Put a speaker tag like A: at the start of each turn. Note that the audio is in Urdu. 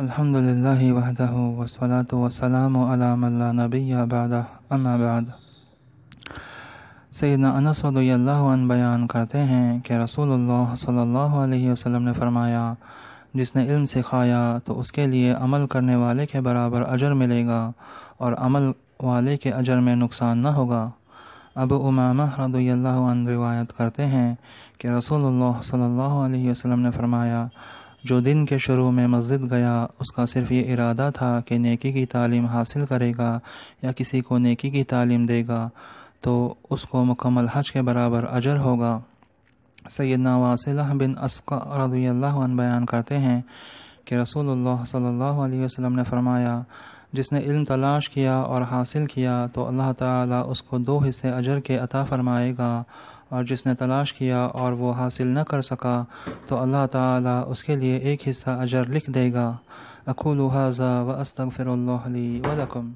A: الحمد وحده اللہ والسلام وسلام من علام اللہ نبی اما بعد سیدنا انس رضی اللہ عنہ بیان کرتے ہیں کہ رسول اللہ صلی اللہ علیہ وسلم نے فرمایا جس نے علم سکھایا تو اس کے لیے عمل کرنے والے کے برابر اجر ملے گا اور عمل والے کے اجر میں نقصان نہ ہوگا اب امامہ اللہ عنہ روایت کرتے ہیں کہ رسول اللہ صلی اللہ علیہ وسلم نے فرمایا جو دن کے شروع میں مسجد گیا اس کا صرف یہ ارادہ تھا کہ نیکی کی تعلیم حاصل کرے گا یا کسی کو نیکی کی تعلیم دے گا تو اس کو مکمل حج کے برابر اجر ہوگا سیدنا واصلہ بن اسقع رضی اللہ عنہ بیان کرتے ہیں کہ رسول اللہ صلی اللہ علیہ وسلم نے فرمایا جس نے علم تلاش کیا اور حاصل کیا تو اللہ تعالیٰ اس کو دو حصے اجر کے عطا فرمائے گا اور جس نے تلاش کیا اور وہ حاصل نہ کر سکا تو اللہ تعالیٰ اس کے لیے ایک حصہ اجر لکھ دے گا اکولوحاظہ و استغفر اللہ علی ولکم